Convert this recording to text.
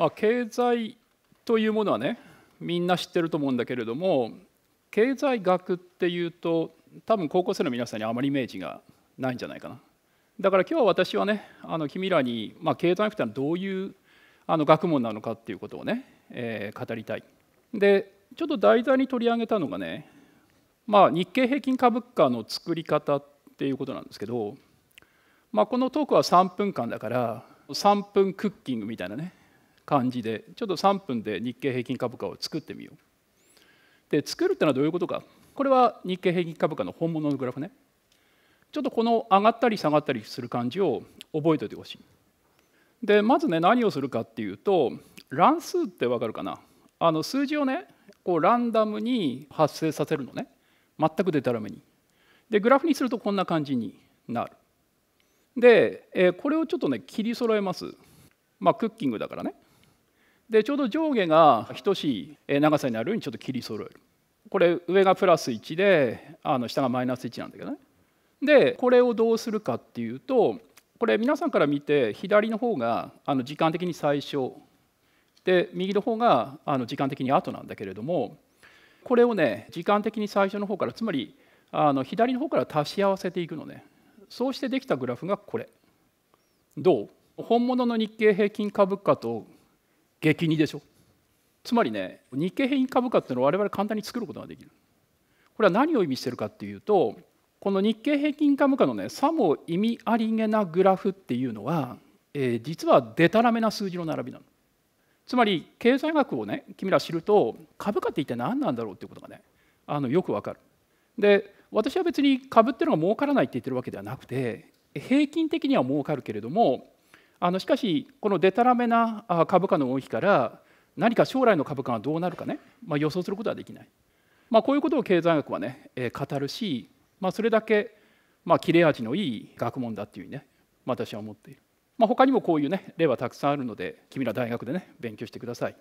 まあ、経済というものはねみんな知ってると思うんだけれども経済学っていうと多分高校生の皆さんにあまりイメージがないんじゃないかな。だから今日は私はねあの君らに、まあ、経済学ってのはどういうあの学問なのかっていうことをね、えー、語りたい。でちょっと題材に取り上げたのがね、まあ、日経平均株価の作り方っていうことなんですけど、まあ、このトークは3分間だから3分クッキングみたいなね感じでちょっと3分で日経平均株価を作ってみよう。で作るってのはどういうことかこれは日経平均株価の本物のグラフね。ちょっとこの上がったり下がったりする感じを覚えておいてほしい。でまずね何をするかっていうと乱数ってわかるかなあの数字をねこうランダムに発生させるのね全くでたらめに。でグラフにするとこんな感じになる。で、えこれをちょっとね切り揃えます。まあクッキングだからね。でちょうど上下が等しい長さになるようにちょっと切り揃えるこれ上がプラス1であの下がマイナス1なんだけどねでこれをどうするかっていうとこれ皆さんから見て左の方があの時間的に最初で右の方があの時間的に後なんだけれどもこれをね時間的に最初の方からつまりあの左の方から足し合わせていくのねそうしてできたグラフがこれどう本物の日経平均株価と激似でしょつまりね日経平均株価っていうのを我々簡単に作ることができるこれは何を意味してるかっていうとこの日経平均株価のねさも意味ありげなグラフっていうのは、えー、実はでたらめな数字の並びなのつまり経済学をね君ら知ると株価って一体何なんだろうっていうことがねあのよくわかるで私は別に株っていうのが儲からないって言ってるわけではなくて平均的には儲かるけれどもあのしかしこのでたらめな株価の動きから何か将来の株価がどうなるかね、まあ、予想することはできない、まあ、こういうことを経済学はね、えー、語るし、まあ、それだけ、まあ、切れ味のいい学問だっていうね、ま私は思っている、まあ、他にもこういうね例はたくさんあるので君ら大学でね勉強してください。